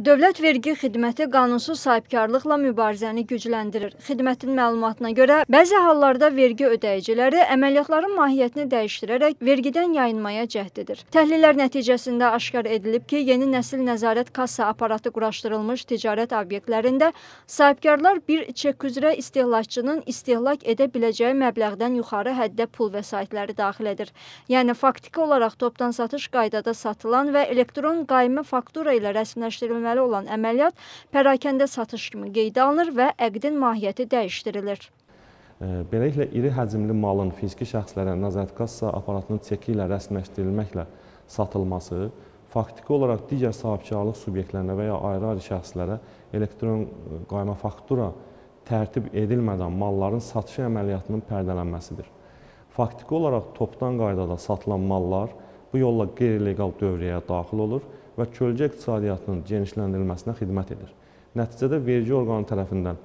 Dövlət Vergi Xidməti qanunsuz sahibkarlıqla mübarizəni gücləndirir. Xidmətin məlumatına görə, bəzi hallarda vergi ödəyiciləri əməliyyatların mahiyyətini dəyişdirərək vergidən yayınmaya cəhd edir. Təhlillər nəticəsində aşkar edilib ki, yeni nəsil nəzarət kassa aparatı quraşdırılmış ticarət obyektlərində sahibkarlar bir çek üzrə istehlakçının istehlak edə biləcəyi məbləğdən yuxarı həddə pul vəsaitləri daxil edir. Yəni faktiki olaraq topdan satış qaydada satılan və elektron qaymə faktura ilə rəsmiləşdirilmiş edilməli olan əməliyyat pərakəndə satış kimi qeydə alınır və əqdin mahiyyəti dəyişdirilir. Beləliklə, iri həcmli malın fiziki şəxslərə nəzarət kassa aparatının çeki ilə rəsmiləşdirilməklə satılması faktiki olaraq digər sahibkarlıq subyektlərinə və ya ayrı-ayrı şəxslərə elektron qayma faktura tərtib edilmədən malların satışı əməliyyatının pərdələnməsidir. Faktiki olaraq topdan qaydada satılan mallar bu yolla qeyri-legal dövriyyəyə daxil olur və kölgə iqtisadiyyatının genişləndirilməsinə xidmət edir. Nəticədə vergi orqanı tərəfindən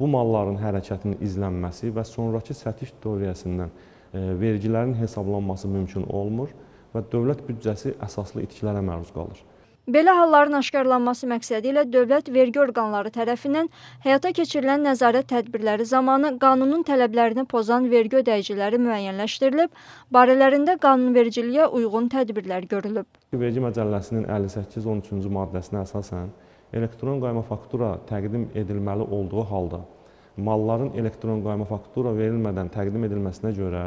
bu malların hərəkətinin izlənməsi və sonrakı sətiş dövriyyəsindən e, vergilərin hesablanması mümkün olmur və dövlət büdcəsi əsaslı itkilərə məruz qalır. Belə halların aşkarlanması məqsədi ilə dövlət vergi orqanları tərəfindən həyata keçirilən nəzarət tədbirləri zamanı qanunun tələblərini pozan vergi ödəyiciləri müəyyənləşdirilib, barələrində qanunvericiliyə uyğun tədbirlər görülüb. Vergi məcəlləsinin 58-13-cü maddəsinə əsasən elektron qayma faktura təqdim edilməli olduğu halda malların elektron qayma faktura verilmədən təqdim edilməsinə görə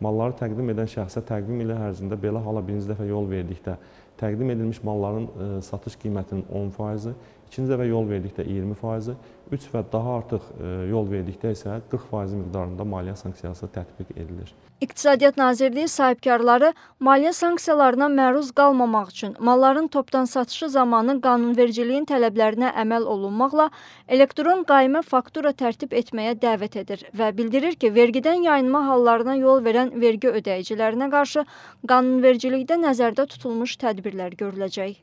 malları təqdim edən şəxsə təqvim ili ərzində belə hala birinci dəfə yol verdikdə təqdim edilmiş malların ə, e, satış qiymətinin 10%-i, ikinci dəfə yol verdikdə 20%-i, 3 və daha artıq ə, e, yol verdikdə isə 40% miqdarında maliyyə sanksiyası tətbiq edilir. İqtisadiyyat Nazirliyi sahibkarları maliyyə sanksiyalarına məruz qalmamaq üçün malların topdan satışı zamanı qanunvericiliyin tələblərinə əməl olunmaqla elektron qaymə faktura tərtib etməyə dəvət edir və bildirir ki, vergidən yayınma hallarına yol verən edən vergi ödəyicilərinə qarşı qanunvericilikdə nəzərdə tutulmuş tədbirlər görüləcək.